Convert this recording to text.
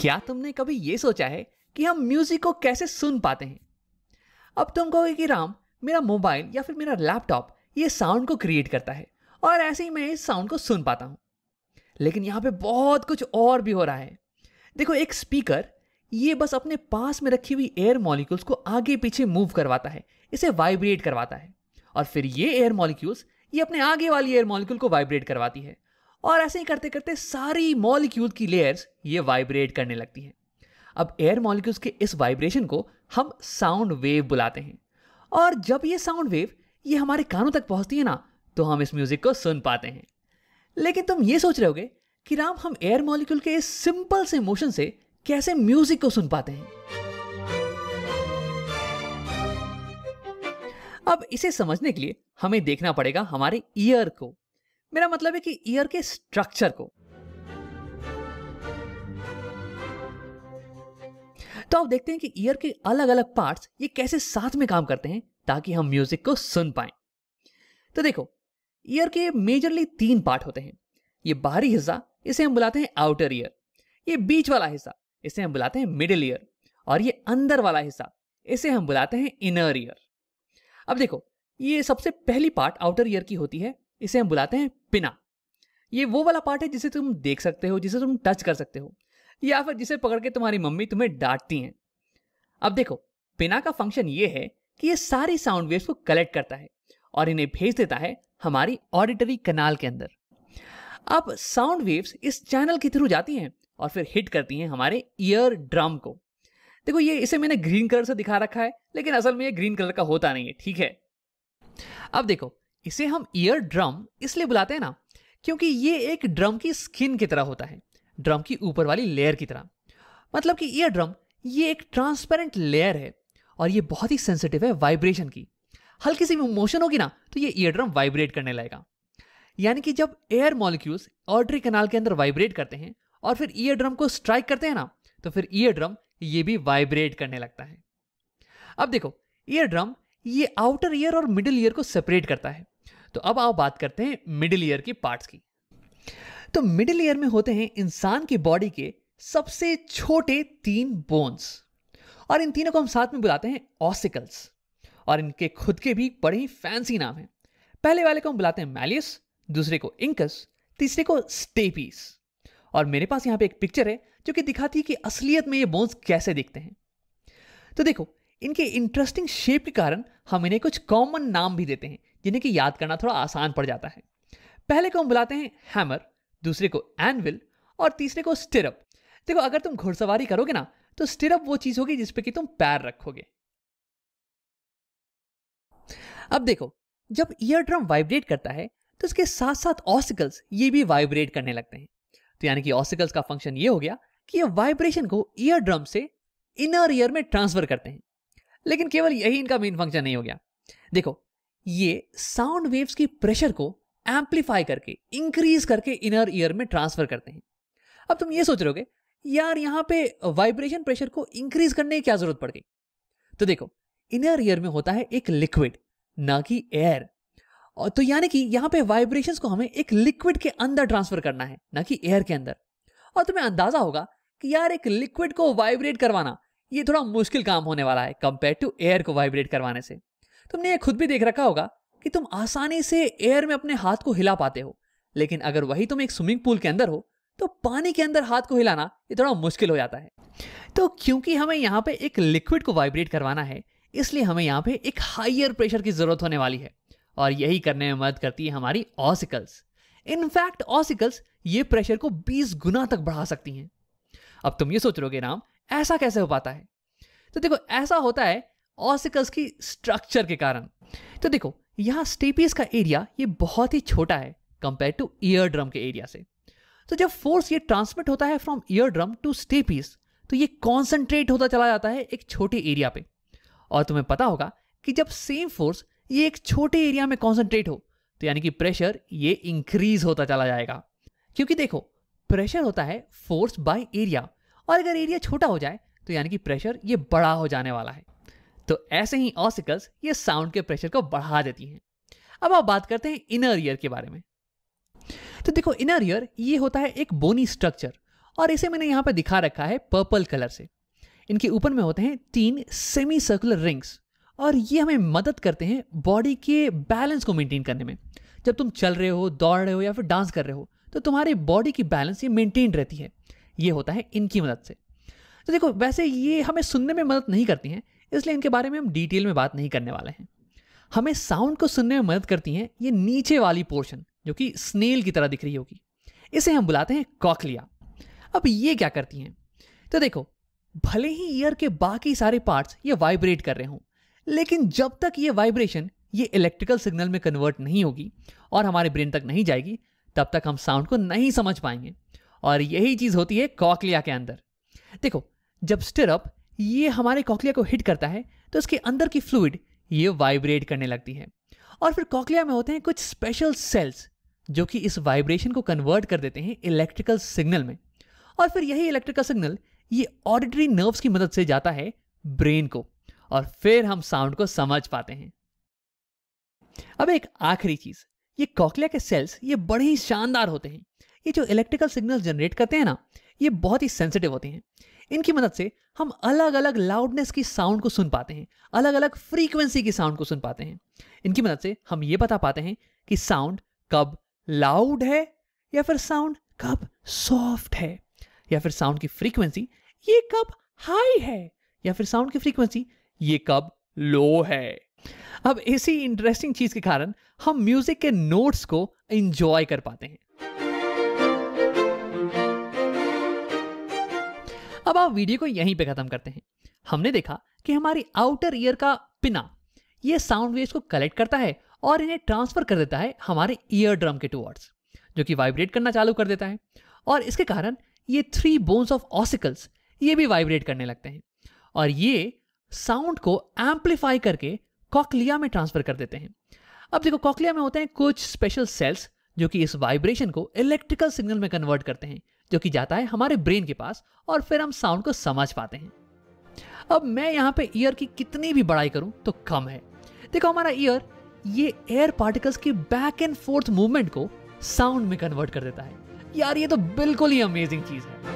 क्या तुमने कभी ये सोचा है कि हम म्यूजिक को कैसे सुन पाते हैं अब तुम कहोगे कि राम मेरा मोबाइल या फिर मेरा लैपटॉप ये साउंड को क्रिएट करता है और ऐसे ही मैं इस साउंड को सुन पाता हूँ लेकिन यहाँ पे बहुत कुछ और भी हो रहा है देखो एक स्पीकर ये बस अपने पास में रखी हुई एयर मॉलिक्यूल्स को आगे पीछे मूव करवाता है इसे वाइब्रेट करवाता है और फिर ये एयर मॉलिक्यूल्स ये अपने आगे वाली एयर मॉलिक्यूल को वाइब्रेट करवाती है और ऐसे ही करते करते सारी मॉलिक्यूल की लेयर्स ये वाइब्रेट करने लगती हैं अब एयर मॉलिक्यूल्स के इस वाइब्रेशन को हम साउंड वेव बुलाते हैं और जब ये साउंड वेव ये हमारे कानों तक पहुंचती है ना तो हम इस म्यूज़िक को सुन पाते हैं लेकिन तुम ये सोच रहे होगे कि राम हम एयर मॉलिक्यूल के इस सिंपल से मोशन से कैसे म्यूज़िक को सुन पाते हैं अब इसे समझने के लिए हमें देखना पड़ेगा हमारे ईयर को मेरा मतलब है कि ईयर के स्ट्रक्चर को तो आप देखते हैं कि ईयर के अलग अलग पार्ट्स ये कैसे साथ में काम करते हैं ताकि हम म्यूजिक को सुन पाए तो देखो ईयर के मेजरली तीन पार्ट होते हैं ये बाहरी हिस्सा इसे हम बुलाते हैं आउटर ईयर ये बीच वाला हिस्सा इसे हम बुलाते हैं मिडिल ईयर और ये अंदर वाला हिस्सा इसे हम बुलाते हैं इनर ईयर अब देखो ये सबसे पहली पार्ट आउटर ईयर की होती है इसे हम बुलाते हैं पिना ये वो वाला पार्ट है जिसे तुम देख सकते हो जिसे तुम टच कर सकते हो या फिर जिसे पकड़ के तुम्हारी मम्मी तुम्हें डांटती हैं अब देखो पिना का फंक्शन ये है कि ये सारी साउंड वेव्स को कलेक्ट करता है और इन्हें भेज देता है हमारी ऑडिटरी कनाल के अंदर अब साउंड वेव्स इस चैनल के थ्रू जाती हैं और फिर हिट करती हैं हमारे ईयर ड्रम को देखो ये इसे मैंने ग्रीन कलर से दिखा रखा है लेकिन असल में ये ग्रीन कलर का होता नहीं है ठीक है अब देखो इसे हम ईयर ड्रम इसलिए बुलाते हैं ना क्योंकि ये एक ड्रम की स्किन की तरह होता है ड्रम की ऊपर वाली लेयर की तरह मतलब कि ईयर ड्रम ये एक ट्रांसपेरेंट लेयर है और ये बहुत ही सेंसिटिव है वाइब्रेशन की हल्की सी मोशन होगी ना तो ये ईयर ड्रम वाइब्रेट करने लगेगा यानी कि जब एयर मॉलिक्यूल्स ऑर्डरी कनाल के अंदर वाइब्रेट करते हैं और फिर ईयर ड्रम को स्ट्राइक करते हैं ना तो फिर ईयर ड्रम ये भी वाइब्रेट करने लगता है अब देखो ईयर ड्रम ये आउटर ईयर और मिडिल ईयर को सेपरेट करता है तो अब आओ बात करते हैं मिडिल ईयर की पार्ट्स की तो मिडिल ईयर में होते हैं इंसान की बॉडी के सबसे छोटे तीन बोन्स और इन तीनों को हम साथ में बुलाते हैं ऑसिकल्स और इनके खुद के भी बड़े ही फैंसी नाम हैं पहले वाले को हम बुलाते हैं मैलियस दूसरे को इंकस तीसरे को स्टेपीस और मेरे पास यहां पे एक पिक्चर है जो कि दिखाती है कि असलियत में ये बोन्स कैसे दिखते हैं तो देखो इनके इंटरेस्टिंग शेप के कारण हम इन्हें कुछ कॉमन नाम भी देते हैं जिन्हें कि याद करना थोड़ा आसान पड़ जाता है पहले को हम बुलाते हैं हैमर दूसरे को एनविल और तीसरे को स्टिरप देखो अगर तुम घुड़सवारी करोगे ना तो स्टिरप वो चीज होगी जिसपे कि तुम पैर रखोगे अब देखो जब ईयर ड्रम वाइब्रेट करता है तो इसके साथ साथ ऑसिकल्स ये भी वाइब्रेट करने लगते हैं तो यानी कि ऑसिकल्स का फंक्शन ये हो गया कि ये वाइब्रेशन को ईयर ड्रम से इनर ईयर में ट्रांसफर करते हैं लेकिन केवल यही इनका मेन फंक्शन नहीं हो गया देखो ये साउंड वेव्स की प्रेशर को एम्पलीफाई करके इंक्रीज करके इनर ईयर में ट्रांसफर करते हैं अब तुम ये सोच रहे हो यार यहां पे वाइब्रेशन प्रेशर को इंक्रीज करने की क्या जरूरत पड़ गई तो देखो इनर ईयर में होता है एक लिक्विड ना कि एयर तो यानी कि यहां पे वाइब्रेशंस को हमें एक लिक्विड के अंदर ट्रांसफर करना है ना कि एयर के अंदर और तुम्हें अंदाजा होगा कि यार एक लिक्विड को वाइब्रेट करवाना ये थोड़ा मुश्किल काम होने वाला है कंपेयर टू एयर को वाइब्रेट करवाने से तुमने ये खुद भी देख रखा होगा कि तुम आसानी से एयर में अपने हाथ को हिला पाते हो लेकिन अगर वही तुम एक स्विमिंग पूल के अंदर हो तो पानी के अंदर हाथ को हिलाना ये थोड़ा मुश्किल हो जाता है तो क्योंकि हमें यहाँ पे एक लिक्विड को वाइब्रेट करवाना है इसलिए हमें यहाँ पे एक हाइयर प्रेशर की ज़रूरत होने वाली है और यही करने में मदद करती है हमारी ऑसिकल्स इनफैक्ट ऑसिकल्स ये प्रेशर को 20 गुना तक बढ़ा सकती हैं अब तुम ये सोच हो राम ऐसा कैसे हो पाता है तो देखो ऐसा होता है ऑसिकल्स की स्ट्रक्चर के कारण तो देखो यहाँ स्टेपीज का एरिया ये बहुत ही छोटा है कंपेयर टू ईयर ड्रम के एरिया से तो जब फोर्स ये ट्रांसमिट होता है from eardrum to stapes तो ये कॉन्सेंट्रेट होता चला जाता है एक छोटे एरिया पे और तुम्हें पता होगा कि जब सेम फोर्स ये एक छोटे एरिया में कॉन्सेंट्रेट हो तो यानी कि प्रेशर ये इंक्रीज होता चला जाएगा क्योंकि देखो प्रेशर होता है फोर्स बाय एरिया और अगर एरिया छोटा हो जाए तो यानी कि प्रेशर ये बड़ा हो जाने वाला है तो ऐसे ही ऑसिकल्स ये साउंड के प्रेशर को बढ़ा देती हैं अब आप बात करते हैं इनर ईयर के बारे में तो देखो इनर ईयर ये होता है एक बोनी स्ट्रक्चर और इसे मैंने यहाँ पर दिखा रखा है पर्पल कलर से इनके ऊपर में होते हैं तीन सेमी सर्कुलर रिंग्स और ये हमें मदद करते हैं बॉडी के बैलेंस को मेंटेन करने में जब तुम चल रहे हो दौड़ रहे हो या फिर डांस कर रहे हो तो तुम्हारी बॉडी की बैलेंस ये मेंटेन रहती है ये होता है इनकी मदद से तो देखो वैसे ये हमें सुनने में मदद नहीं करती हैं इसलिए इनके बारे में हम डिटेल में बात नहीं करने वाले हैं हमें साउंड को सुनने में मदद करती हैं ये नीचे वाली पोर्शन जो कि स्नेल की तरह दिख रही होगी इसे हम बुलाते हैं कॉकलिया अब ये क्या करती हैं तो देखो भले ही ईयर के बाकी सारे पार्ट्स ये वाइब्रेट कर रहे हों लेकिन जब तक ये वाइब्रेशन ये इलेक्ट्रिकल सिग्नल में कन्वर्ट नहीं होगी और हमारे ब्रेन तक नहीं जाएगी तब तक हम साउंड को नहीं समझ पाएंगे और यही चीज़ होती है कॉकलिया के अंदर देखो जब स्टिरअप ये हमारे कॉकलिया को हिट करता है तो इसके अंदर की फ्लूड ये वाइब्रेट करने लगती है और फिर कॉकलिया में होते हैं कुछ स्पेशल सेल्स जो कि इस वाइब्रेशन को कन्वर्ट कर देते हैं इलेक्ट्रिकल सिग्नल में और फिर यही इलेक्ट्रिकल सिग्नल ये ऑडिटरी नर्व्स की मदद से जाता है ब्रेन को और फिर हम साउंड को समझ पाते हैं अब एक आखिरी चीज ये कॉकलिया के सेल्स ये बड़े ही शानदार होते हैं ये जो इलेक्ट्रिकल सिग्नल जनरेट करते हैं ना ये बहुत ही सेंसिटिव होते हैं इनकी मदद से हम अलग अलग लाउडनेस की साउंड को सुन पाते हैं अलग अलग फ्रीक्वेंसी की साउंड को सुन पाते हैं इनकी मदद से हम ये बता पाते हैं कि साउंड कब लाउड है या फिर साउंड कब सॉफ्ट है या फिर साउंड की फ्रीक्वेंसी ये कब हाई है या फिर साउंड की फ्रीक्वेंसी ये कब लो है अब इसी इंटरेस्टिंग चीज के कारण हम म्यूजिक के नोट्स को एंजॉय कर पाते हैं अब आप वीडियो को यहीं पे खत्म करते हैं हमने देखा कि हमारी आउटर ईयर का पिना ये साउंड वेव्स को कलेक्ट करता है और इन्हें ट्रांसफर कर देता है हमारे ईयर ड्रम के टूवर्ड्स जो कि वाइब्रेट करना चालू कर देता है और इसके कारण ये थ्री बोन्स ऑफ ऑसिकल्स ये भी वाइब्रेट करने लगते हैं और ये साउंड को एम्पलीफाई करके कॉकलिया में ट्रांसफर कर देते हैं अब देखो कॉकलिया में होते हैं कुछ स्पेशल सेल्स जो कि इस वाइब्रेशन को इलेक्ट्रिकल सिग्नल में कन्वर्ट करते हैं जो कि जाता है हमारे ब्रेन के पास और फिर हम साउंड को समझ पाते हैं अब मैं यहाँ पे ईयर की कितनी भी बड़ाई करूँ तो कम है देखो हमारा ईयर ये एयर पार्टिकल्स के बैक एंड फोर्थ मूवमेंट को साउंड में कन्वर्ट कर देता है यार ये तो बिल्कुल ही अमेजिंग चीज़ है